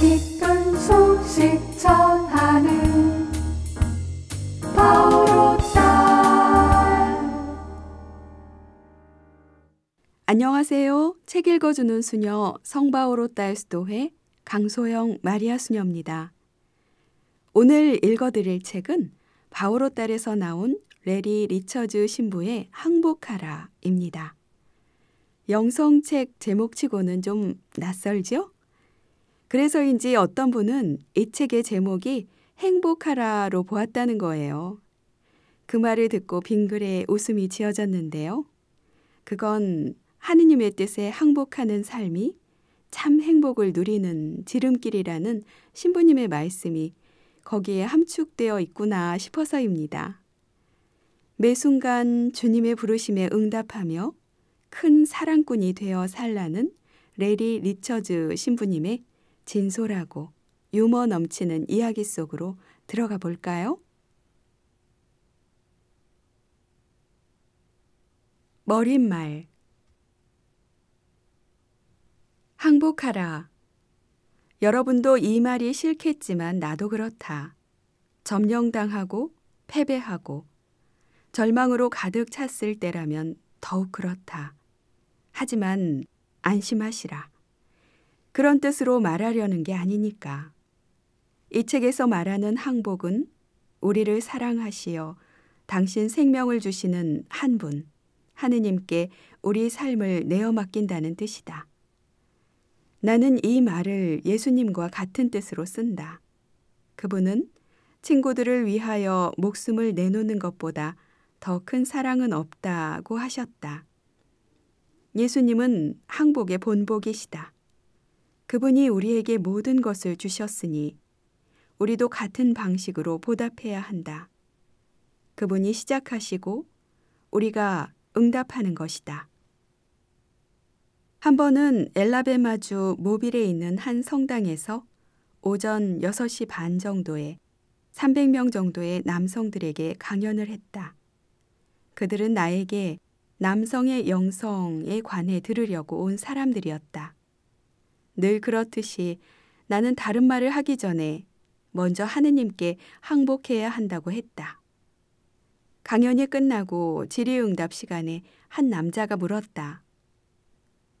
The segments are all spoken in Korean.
깊은 소식 전하는 바오로 딸 안녕하세요. 책 읽어주는 수녀 성바오로 딸 수도회 강소영 마리아 수녀입니다. 오늘 읽어드릴 책은 바오로 딸에서 나온 레리 리처즈 신부의 항복하라입니다. 영성책 제목치고는 좀 낯설죠? 그래서인지 어떤 분은 이 책의 제목이 행복하라로 보았다는 거예요. 그 말을 듣고 빙글에 웃음이 지어졌는데요. 그건 하느님의 뜻에 항복하는 삶이 참 행복을 누리는 지름길이라는 신부님의 말씀이 거기에 함축되어 있구나 싶어서입니다. 매 순간 주님의 부르심에 응답하며 큰 사랑꾼이 되어 살라는 레리 리처즈 신부님의 진솔하고 유머 넘치는 이야기 속으로 들어가 볼까요? 머릿말 항복하라. 여러분도 이 말이 싫겠지만 나도 그렇다. 점령당하고 패배하고 절망으로 가득 찼을 때라면 더욱 그렇다. 하지만 안심하시라. 그런 뜻으로 말하려는 게 아니니까. 이 책에서 말하는 항복은 우리를 사랑하시어 당신 생명을 주시는 한 분, 하느님께 우리 삶을 내어 맡긴다는 뜻이다. 나는 이 말을 예수님과 같은 뜻으로 쓴다. 그분은 친구들을 위하여 목숨을 내놓는 것보다 더 큰 사랑은 없다고 하셨다. 예수님은 항복의 본복이시다. 그분이 우리에게 모든 것을 주셨으니 우리도 같은 방식으로 보답해야 한다. 그분이 시작하시고 우리가 응답하는 것이다. 한 번은 엘라베마주 모빌에 있는 한 성당에서 오전 6시 반 정도에 300명 정도의 남성들에게 강연을 했다. 그들은 나에게 남성의 영성에 관해 들으려고 온 사람들이었다. 늘 그렇듯이 나는 다른 말을 하기 전에 먼저 하느님께 항복해야 한다고 했다. 강연이 끝나고 질의응답 시간에 한 남자가 물었다.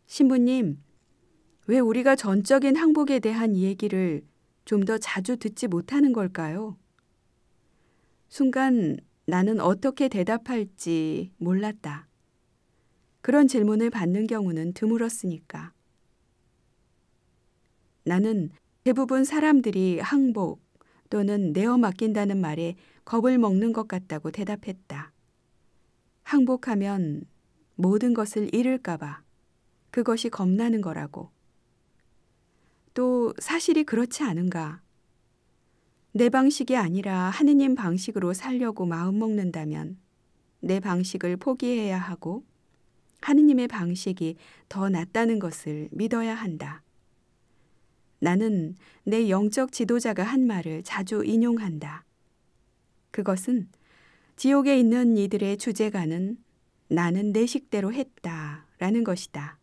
신부님, 왜 우리가 전적인 항복에 대한 얘기를 좀 더 자주 듣지 못하는 걸까요? 순간 나는 어떻게 대답할지 몰랐다. 그런 질문을 받는 경우는 드물었으니까. 나는 대부분 사람들이 항복 또는 내어 맡긴다는 말에 겁을 먹는 것 같다고 대답했다. 항복하면 모든 것을 잃을까봐 그것이 겁나는 거라고. 또 사실이 그렇지 않은가. 내 방식이 아니라 하느님 방식으로 살려고 마음먹는다면 내 방식을 포기해야 하고 하느님의 방식이 더 낫다는 것을 믿어야 한다. 나는 내 영적 지도자가 한 말을 자주 인용한다. 그것은 지옥에 있는 이들의 주제가는 나는 내 식대로 했다 라는 것이다.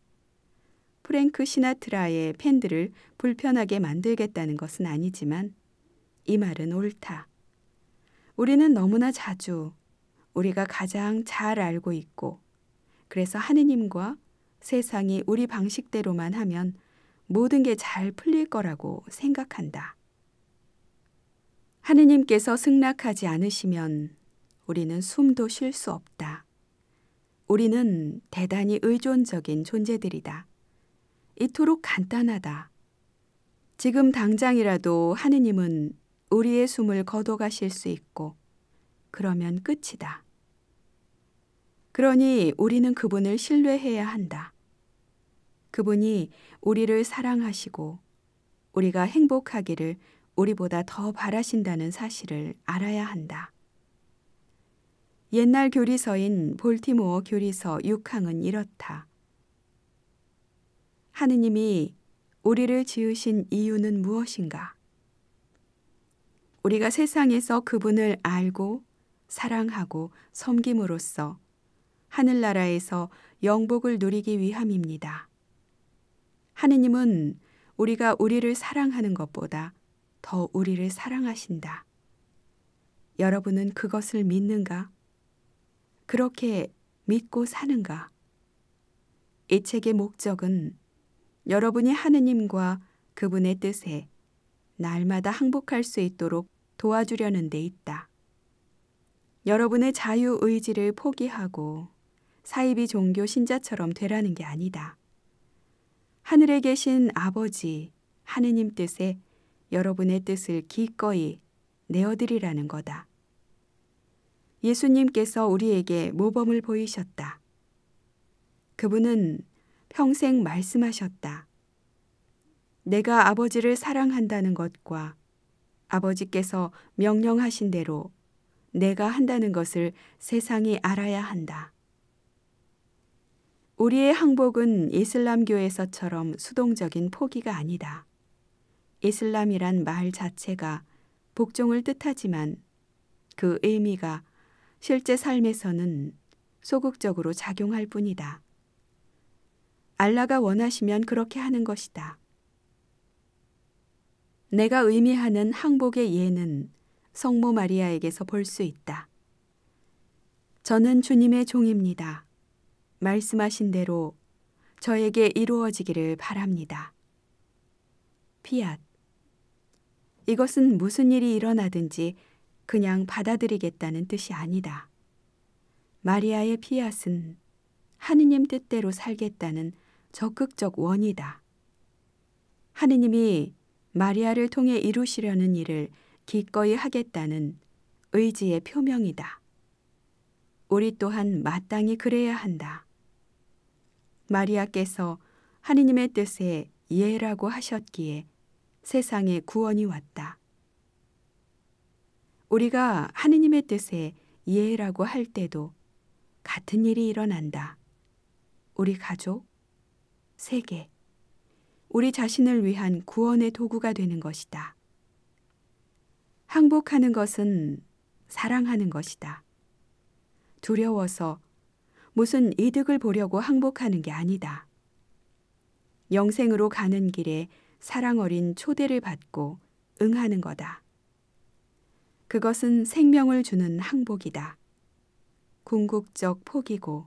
프랭크 시나트라의 팬들을 불편하게 만들겠다는 것은 아니지만 이 말은 옳다. 우리는 너무나 자주 우리가 가장 잘 알고 있고 그래서 하느님과 세상이 우리 방식대로만 하면 모든 게 잘 풀릴 거라고 생각한다. 하느님께서 승낙하지 않으시면 우리는 숨도 쉴 수 없다. 우리는 대단히 의존적인 존재들이다. 이토록 간단하다. 지금 당장이라도 하느님은 우리의 숨을 걷어가실 수 있고, 그러면 끝이다. 그러니 우리는 그분을 신뢰해야 한다. 그분이 우리를 사랑하시고 우리가 행복하기를 우리보다 더 바라신다는 사실을 알아야 한다. 옛날 교리서인 볼티모어 교리서 6항은 이렇다. 하느님이 우리를 지으신 이유는 무엇인가? 우리가 세상에서 그분을 알고 사랑하고 섬김으로써 하늘나라에서 영복을 누리기 위함입니다. 하느님은 우리가 우리를 사랑하는 것보다 더 우리를 사랑하신다. 여러분은 그것을 믿는가? 그렇게 믿고 사는가? 이 책의 목적은 여러분이 하느님과 그분의 뜻에 날마다 항복할 수 있도록 도와주려는 데 있다. 여러분의 자유 의지를 포기하고 사이비 종교 신자처럼 되라는 게 아니다. 하늘에 계신 아버지 하느님 뜻에 여러분의 뜻을 기꺼이 내어드리라는 거다. 예수님께서 우리에게 모범을 보이셨다. 그분은 평생 말씀하셨다. 내가 아버지를 사랑한다는 것과 아버지께서 명령하신 대로 내가 한다는 것을 세상이 알아야 한다. 우리의 항복은 이슬람교에서처럼 수동적인 포기가 아니다. 이슬람이란 말 자체가 복종을 뜻하지만 그 의미가 실제 삶에서는 소극적으로 작용할 뿐이다. 알라가 원하시면 그렇게 하는 것이다. 내가 의미하는 항복의 예는 성모 마리아에게서 볼 수 있다. 저는 주님의 종입니다. 말씀하신 대로 저에게 이루어지기를 바랍니다. 피앗. 이것은 무슨 일이 일어나든지 그냥 받아들이겠다는 뜻이 아니다. 마리아의 피앗은 하느님 뜻대로 살겠다는 적극적 원이다. 하느님이 마리아를 통해 이루시려는 일을 기꺼이 하겠다는 의지의 표명이다. 우리 또한 마땅히 그래야 한다. 마리아께서 하느님의 뜻에 예라고 하셨기에 세상에 구원이 왔다. 우리가 하느님의 뜻에 예라고 할 때도 같은 일이 일어난다. 우리 가족, 세계, 우리 자신을 위한 구원의 도구가 되는 것이다. 항복하는 것은 사랑하는 것이다. 두려워서 무슨 이득을 보려고 항복하는 게 아니다. 영생으로 가는 길에 사랑 어린 초대를 받고 응하는 거다. 그것은 생명을 주는 항복이다. 궁극적 포기고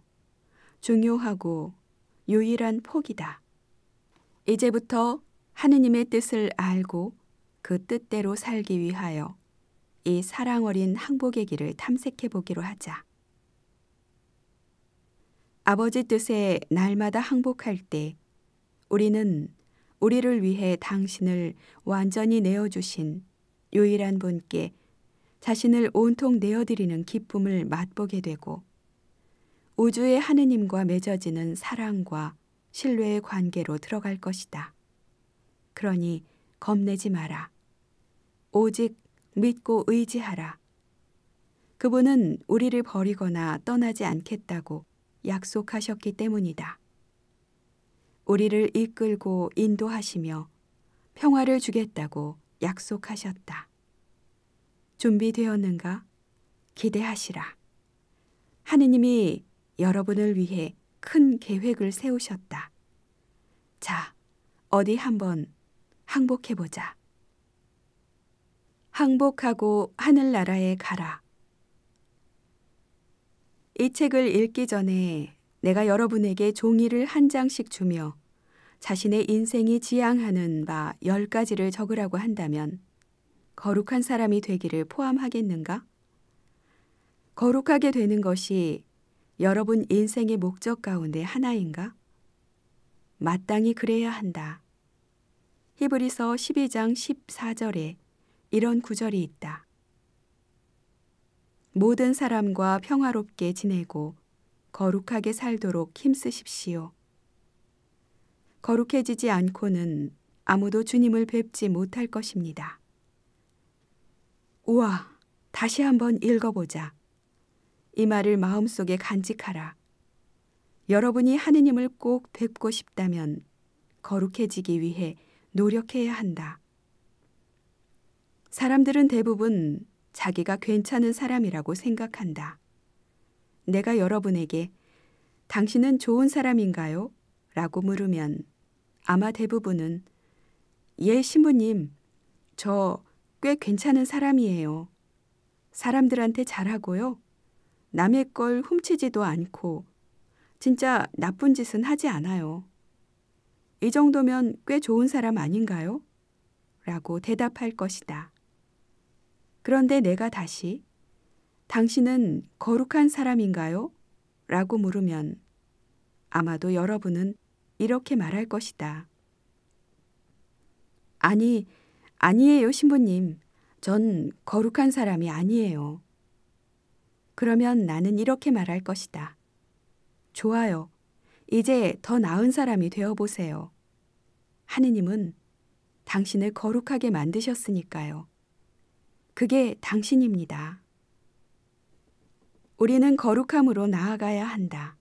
중요하고 유일한 포기다. 이제부터 하느님의 뜻을 알고 그 뜻대로 살기 위하여 이 사랑 어린 항복의 길을 탐색해 보기로 하자. 아버지 뜻에 날마다 항복할 때 우리는 우리를 위해 당신을 완전히 내어주신 유일한 분께 자신을 온통 내어드리는 기쁨을 맛보게 되고 우주의 하느님과 맺어지는 사랑과 신뢰의 관계로 들어갈 것이다. 그러니 겁내지 마라. 오직 믿고 의지하라. 그분은 우리를 버리거나 떠나지 않겠다고 약속하셨기 때문이다. 우리를 이끌고 인도하시며 평화를 주겠다고 약속하셨다. 준비되었는가? 기대하시라. 하느님이 여러분을 위해 큰 계획을 세우셨다. 자, 어디 한번 항복해보자. 항복하고 하늘나라에 가라. 이 책을 읽기 전에 내가 여러분에게 종이를 한 장씩 주며 자신의 인생이 지향하는 바 열 가지를 적으라고 한다면 거룩한 사람이 되기를 포함하겠는가? 거룩하게 되는 것이 여러분 인생의 목적 가운데 하나인가? 마땅히 그래야 한다. 히브리서 12장 14절에 이런 구절이 있다. 모든 사람과 평화롭게 지내고 거룩하게 살도록 힘쓰십시오. 거룩해지지 않고는 아무도 주님을 뵙지 못할 것입니다. 우와, 다시 한번 읽어보자. 이 말을 마음속에 간직하라. 여러분이 하느님을 꼭 뵙고 싶다면 거룩해지기 위해 노력해야 한다. 사람들은 대부분 자기가 괜찮은 사람이라고 생각한다. 내가 여러분에게 당신은 좋은 사람인가요? 라고 물으면 아마 대부분은 예, 신부님, 저 꽤 괜찮은 사람이에요. 사람들한테 잘하고요. 남의 걸 훔치지도 않고 진짜 나쁜 짓은 하지 않아요. 이 정도면 꽤 좋은 사람 아닌가요? 라고 대답할 것이다. 그런데 내가 다시 당신은 거룩한 사람인가요? 라고 물으면 아마도 여러분은 이렇게 말할 것이다. 아니, 아니에요, 신부님. 전 거룩한 사람이 아니에요. 그러면 나는 이렇게 말할 것이다. 좋아요. 이제 더 나은 사람이 되어 보세요. 하느님은 당신을 거룩하게 만드셨으니까요. 그게 당신입니다. 우리는 거룩함으로 나아가야 한다.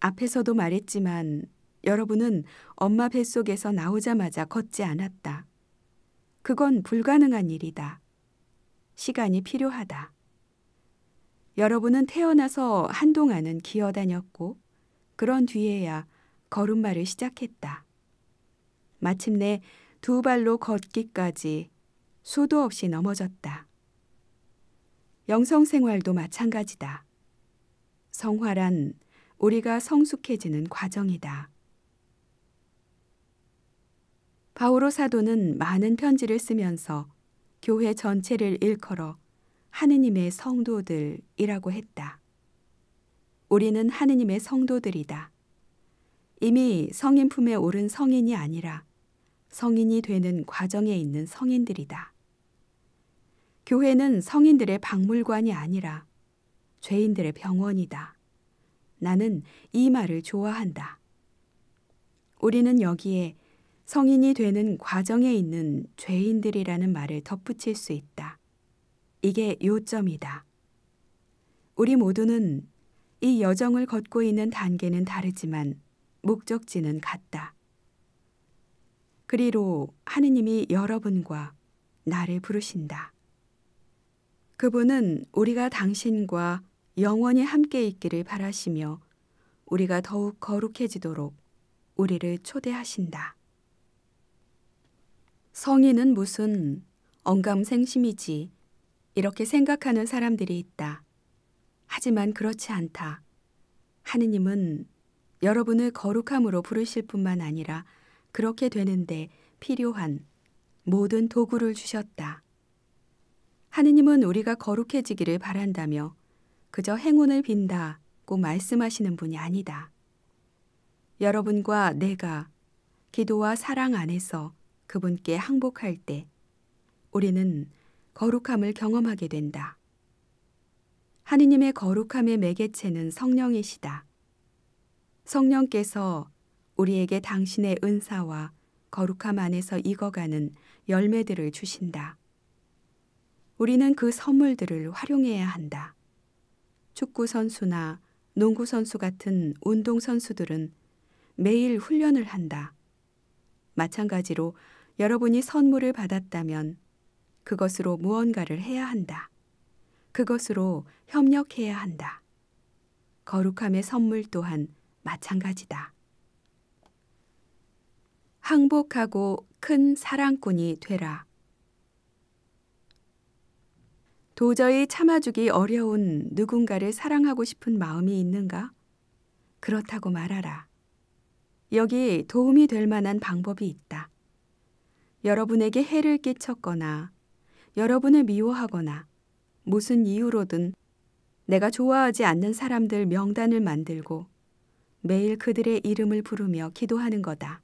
앞에서도 말했지만 여러분은 엄마 뱃속에서 나오자마자 걷지 않았다. 그건 불가능한 일이다. 시간이 필요하다. 여러분은 태어나서 한동안은 기어다녔고 그런 뒤에야 걸음마를 시작했다. 마침내 두 발로 걷기까지 수도 없이 넘어졌다. 영성생활도 마찬가지다. 성화란 우리가 성숙해지는 과정이다. 바오로 사도는 많은 편지를 쓰면서 교회 전체를 일컬어 하느님의 성도들이라고 했다. 우리는 하느님의 성도들이다. 이미 성인 품에 오른 성인이 아니라 성인이 되는 과정에 있는 성인들이다. 교회는 성인들의 박물관이 아니라 죄인들의 병원이다. 나는 이 말을 좋아한다. 우리는 여기에 성인이 되는 과정에 있는 죄인들이라는 말을 덧붙일 수 있다. 이게 요점이다. 우리 모두는 이 여정을 걷고 있는 단계는 다르지만 목적지는 같다. 그리로 하느님이 여러분과 나를 부르신다. 그분은 우리가 당신과 영원히 함께 있기를 바라시며 우리가 더욱 거룩해지도록 우리를 초대하신다. 성인은 무슨 언감생심이지 이렇게 생각하는 사람들이 있다. 하지만 그렇지 않다. 하느님은 여러분을 거룩함으로 부르실 뿐만 아니라 그렇게 되는데 필요한 모든 도구를 주셨다. 하느님은 우리가 거룩해지기를 바란다며 그저 행운을 빈다고 말씀하시는 분이 아니다. 여러분과 내가 기도와 사랑 안에서 그분께 항복할 때 우리는 거룩함을 경험하게 된다. 하느님의 거룩함의 매개체는 성령이시다. 성령께서 우리에게 당신의 은사와 거룩함 안에서 익어가는 열매들을 주신다. 우리는 그 선물들을 활용해야 한다. 축구 선수나 농구 선수 같은 운동 선수들은 매일 훈련을 한다. 마찬가지로 여러분이 선물을 받았다면 그것으로 무언가를 해야 한다. 그것으로 협력해야 한다. 거룩함의 선물 또한 마찬가지다. 항복하고 큰 사랑꾼이 되라. 도저히 참아주기 어려운 누군가를 사랑하고 싶은 마음이 있는가? 그렇다고 말하라. 여기 도움이 될 만한 방법이 있다. 여러분에게 해를 끼쳤거나 여러분을 미워하거나 무슨 이유로든 내가 좋아하지 않는 사람들 명단을 만들고 매일 그들의 이름을 부르며 기도하는 거다.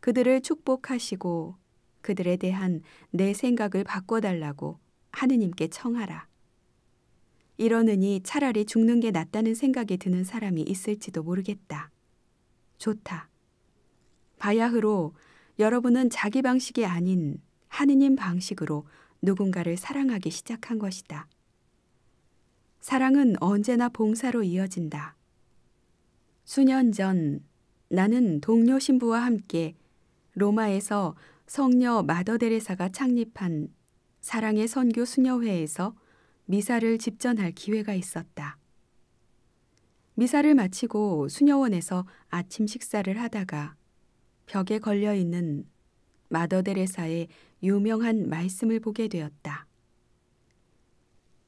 그들을 축복하시고 그들에 대한 내 생각을 바꿔달라고 하느님께 청하라. 이러느니 차라리 죽는 게 낫다는 생각이 드는 사람이 있을지도 모르겠다. 좋다. 바야흐로 여러분은 자기 방식이 아닌 하느님 방식으로 누군가를 사랑하기 시작한 것이다. 사랑은 언제나 봉사로 이어진다. 수년 전 나는 동료 신부와 함께 로마에서 성녀 마더 데레사가 창립한 사랑의 선교 수녀회에서 미사를 집전할 기회가 있었다. 미사를 마치고 수녀원에서 아침 식사를 하다가 벽에 걸려 있는 마더 데레사의 유명한 말씀을 보게 되었다.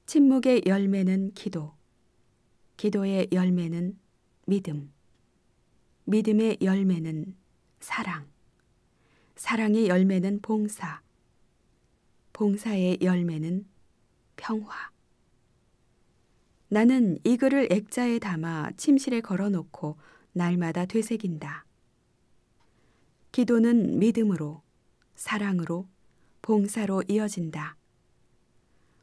침묵의 열매는 기도, 기도의 열매는 믿음, 믿음의 열매는 사랑, 사랑의 열매는 봉사, 봉사의 열매는 평화. 나는 이 글을 액자에 담아 침실에 걸어놓고 날마다 되새긴다. 기도는 믿음으로, 사랑으로, 봉사로 이어진다.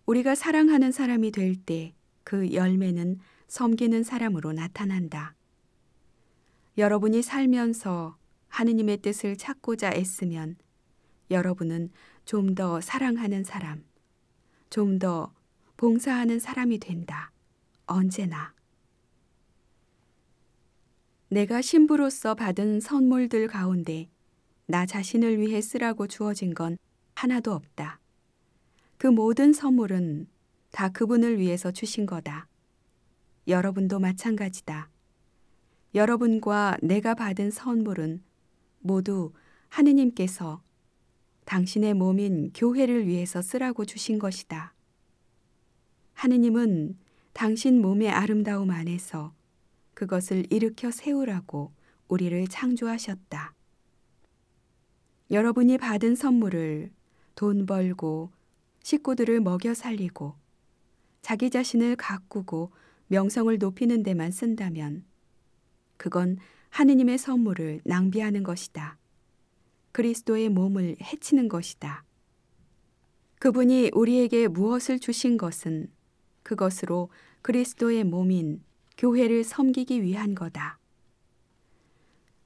우리가 사랑하는 사람이 될 때 그 열매는 섬기는 사람으로 나타난다. 여러분이 살면서 하느님의 뜻을 찾고자 애쓰면 여러분은 좀더 사랑하는 사람, 좀 더 봉사하는 사람이 된다. 언제나. 내가 신부로서 받은 선물들 가운데 나 자신을 위해 쓰라고 주어진 건 하나도 없다. 그 모든 선물은 다 그분을 위해서 주신 거다. 여러분도 마찬가지다. 여러분과 내가 받은 선물은 모두 하느님께서 당신의 몸인 교회를 위해서 쓰라고 주신 것이다. 하느님은 당신 몸의 아름다움 안에서 그것을 일으켜 세우라고 우리를 창조하셨다. 여러분이 받은 선물을 돈 벌고 식구들을 먹여 살리고 자기 자신을 가꾸고 명성을 높이는 데만 쓴다면 그건 하느님의 선물을 낭비하는 것이다. 그리스도의 몸을 해치는 것이다. 그분이 우리에게 무엇을 주신 것은 그것으로 그리스도의 몸인 교회를 섬기기 위한 거다.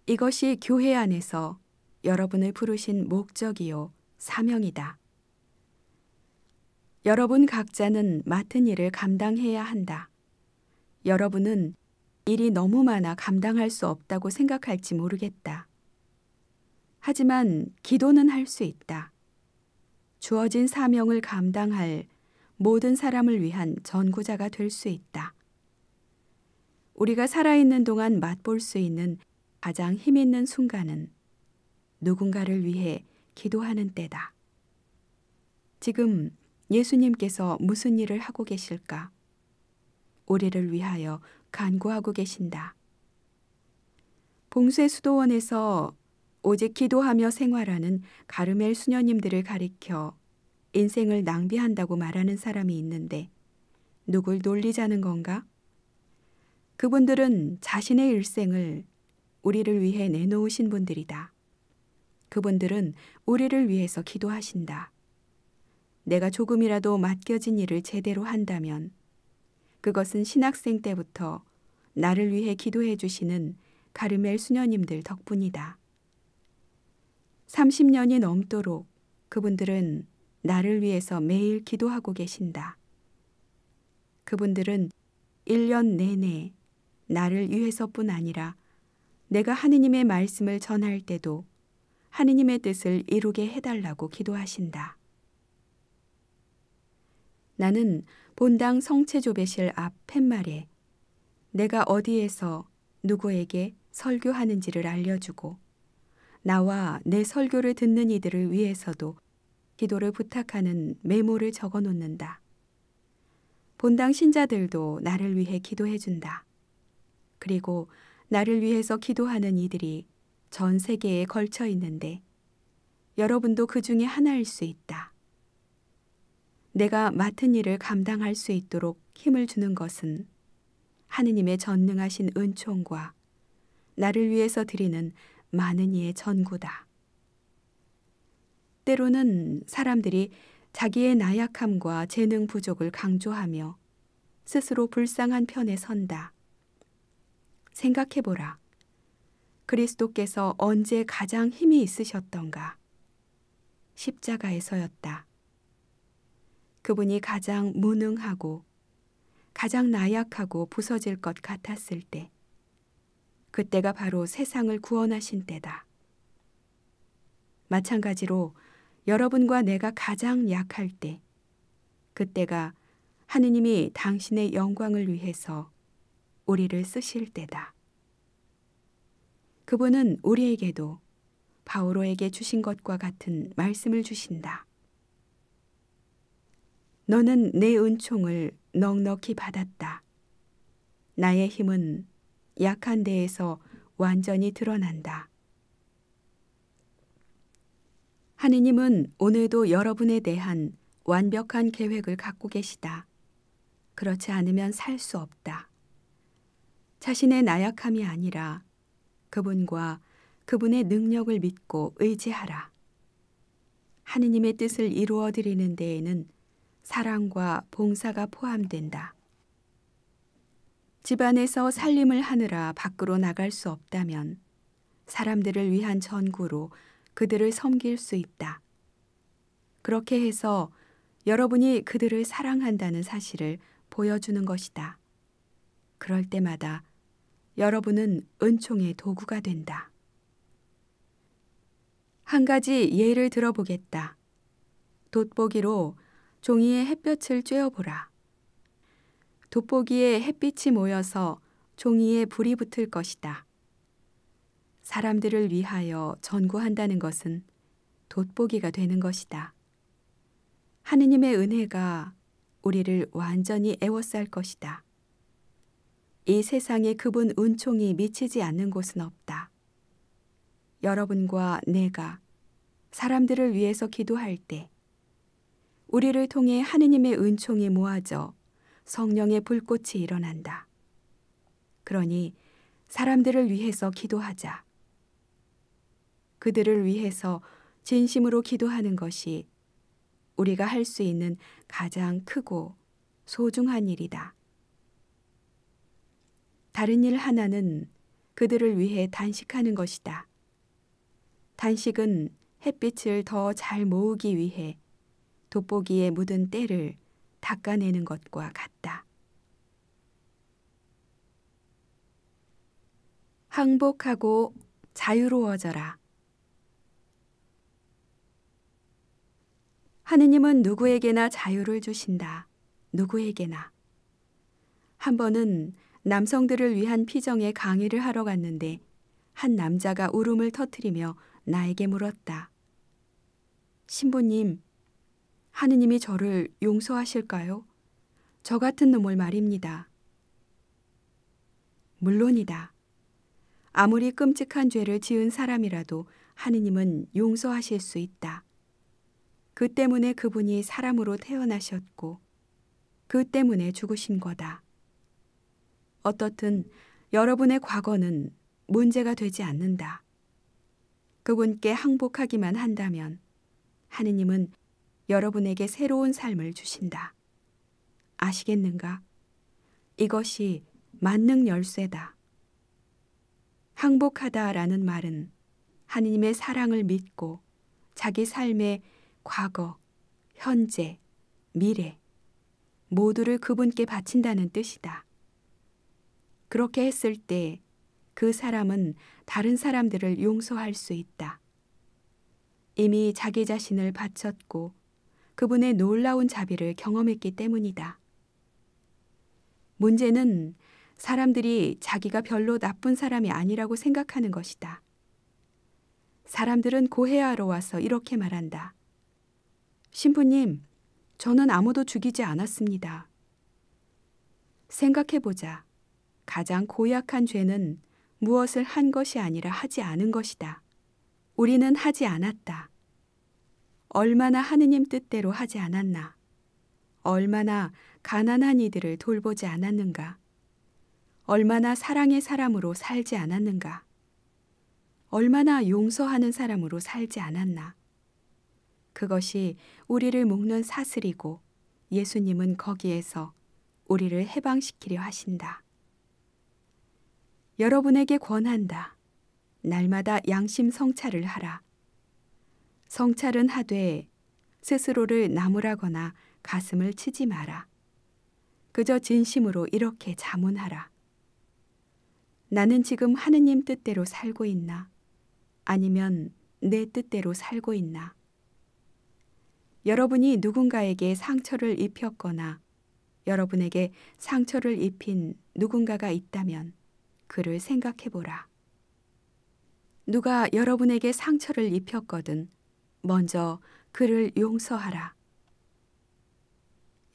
이것이 교회 안에서 여러분을 부르신 목적이요, 사명이다. 여러분 각자는 맡은 일을 감당해야 한다. 여러분은 일이 너무 많아 감당할 수 없다고 생각할지 모르겠다. 하지만 기도는 할 수 있다. 주어진 사명을 감당할 모든 사람을 위한 전구자가 될 수 있다. 우리가 살아있는 동안 맛볼 수 있는 가장 힘있는 순간은 누군가를 위해 기도하는 때다. 지금 예수님께서 무슨 일을 하고 계실까? 우리를 위하여 간구하고 계신다. 봉쇄 수도원에서 오직 기도하며 생활하는 가르멜 수녀님들을 가리켜 인생을 낭비한다고 말하는 사람이 있는데 누굴 놀리자는 건가? 그분들은 자신의 일생을 우리를 위해 내놓으신 분들이다. 그분들은 우리를 위해서 기도하신다. 내가 조금이라도 맡겨진 일을 제대로 한다면 그것은 신학생 때부터 나를 위해 기도해 주시는 가르멜 수녀님들 덕분이다. 30년이 넘도록 그분들은 나를 위해서 매일 기도하고 계신다. 그분들은 1년 내내 나를 위해서뿐 아니라 내가 하느님의 말씀을 전할 때도 하느님의 뜻을 이루게 해달라고 기도하신다. 나는 본당 성체조배실 앞 팻말에 내가 어디에서 누구에게 설교하는지를 알려주고 나와 내 설교를 듣는 이들을 위해서도 기도를 부탁하는 메모를 적어 놓는다. 본당 신자들도 나를 위해 기도해 준다. 그리고 나를 위해서 기도하는 이들이 전 세계에 걸쳐 있는데 여러분도 그 중에 하나일 수 있다. 내가 맡은 일을 감당할 수 있도록 힘을 주는 것은 하느님의 전능하신 은총과 나를 위해서 드리는 많은 이의 전구다. 때로는 사람들이 자기의 나약함과 재능 부족을 강조하며 스스로 불쌍한 편에 선다. 생각해보라. 그리스도께서 언제 가장 힘이 있으셨던가? 십자가에서였다. 그분이 가장 무능하고 가장 나약하고 부서질 것 같았을 때 그때가 바로 세상을 구원하신 때다. 마찬가지로 여러분과 내가 가장 약할 때, 그때가 하느님이 당신의 영광을 위해서 우리를 쓰실 때다. 그분은 우리에게도 바오로에게 주신 것과 같은 말씀을 주신다. 너는 내 은총을 넉넉히 받았다. 나의 힘은 약한 데에서 완전히 드러난다. 하느님은 오늘도 여러분에 대한 완벽한 계획을 갖고 계시다. 그렇지 않으면 살 수 없다. 자신의 나약함이 아니라 그분과 그분의 능력을 믿고 의지하라. 하느님의 뜻을 이루어 드리는 데에는 사랑과 봉사가 포함된다. 집안에서 살림을 하느라 밖으로 나갈 수 없다면 사람들을 위한 전구로 그들을 섬길 수 있다. 그렇게 해서 여러분이 그들을 사랑한다는 사실을 보여주는 것이다. 그럴 때마다 여러분은 은총의 도구가 된다. 한 가지 예를 들어보겠다. 돋보기로 종이에 햇볕을 쬐어보라. 돋보기에 햇빛이 모여서 종이에 불이 붙을 것이다. 사람들을 위하여 전구한다는 것은 돋보기가 되는 것이다. 하느님의 은혜가 우리를 완전히 애워쌀 것이다. 이 세상에 그분 은총이 미치지 않는 곳은 없다. 여러분과 내가 사람들을 위해서 기도할 때 우리를 통해 하느님의 은총이 모아져 성령의 불꽃이 일어난다. 그러니 사람들을 위해서 기도하자. 그들을 위해서 진심으로 기도하는 것이 우리가 할 수 있는 가장 크고 소중한 일이다. 다른 일 하나는 그들을 위해 단식하는 것이다. 단식은 햇빛을 더 잘 모으기 위해 돋보기에 묻은 때를 닦아내는 것과 같다. 항복하고 자유로워져라. 하느님은 누구에게나 자유를 주신다. 누구에게나. 한 번은 남성들을 위한 피정의 강의를 하러 갔는데 한 남자가 울음을 터트리며 나에게 물었다. 신부님, 하느님이 저를 용서하실까요? 저 같은 놈을 말입니다. 물론이다. 아무리 끔찍한 죄를 지은 사람이라도 하느님은 용서하실 수 있다. 그 때문에 그분이 사람으로 태어나셨고 그 때문에 죽으신 거다. 어떻든 여러분의 과거는 문제가 되지 않는다. 그분께 항복하기만 한다면 하느님은 여러분에게 새로운 삶을 주신다. 아시겠는가? 이것이 만능 열쇠다. 항복하다라는 말은 하느님의 사랑을 믿고 자기 삶의 과거, 현재, 미래 모두를 그분께 바친다는 뜻이다. 그렇게 했을 때 그 사람은 다른 사람들을 용서할 수 있다. 이미 자기 자신을 바쳤고 그분의 놀라운 자비를 경험했기 때문이다. 문제는 사람들이 자기가 별로 나쁜 사람이 아니라고 생각하는 것이다. 사람들은 고해하러 와서 이렇게 말한다. 신부님, 저는 아무도 죽이지 않았습니다. 생각해보자. 가장 고약한 죄는 무엇을 한 것이 아니라 하지 않은 것이다. 우리는 하지 않았다. 얼마나 하느님 뜻대로 하지 않았나. 얼마나 가난한 이들을 돌보지 않았는가. 얼마나 사랑의 사람으로 살지 않았는가? 얼마나 용서하는 사람으로 살지 않았나? 그것이 우리를 묶는 사슬이고 예수님은 거기에서 우리를 해방시키려 하신다. 여러분에게 권한다. 날마다 양심 성찰을 하라. 성찰은 하되 스스로를 나무라거나 가슴을 치지 마라. 그저 진심으로 이렇게 자문하라. 나는 지금 하느님 뜻대로 살고 있나? 아니면 내 뜻대로 살고 있나? 여러분이 누군가에게 상처를 입혔거나 여러분에게 상처를 입힌 누군가가 있다면 그를 생각해 보라. 누가 여러분에게 상처를 입혔거든 먼저 그를 용서하라.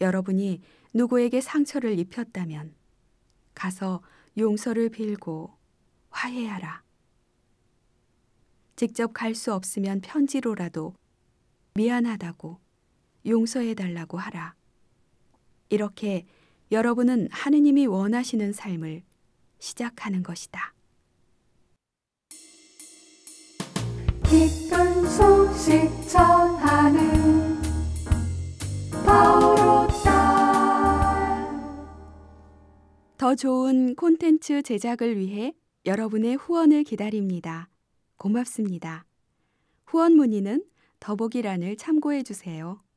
여러분이 누구에게 상처를 입혔다면 가서 용서를 빌고 화해하라. 직접 갈 수 없으면 편지로라도 미안하다고 용서해 달라고 하라. 이렇게 여러분은 하느님이 원하시는 삶을 시작하는 것이다. 기쁜 소식 전하는 바로 더 좋은 콘텐츠 제작을 위해 여러분의 후원을 기다립니다. 고맙습니다. 후원 문의는 더보기란을 참고해 주세요.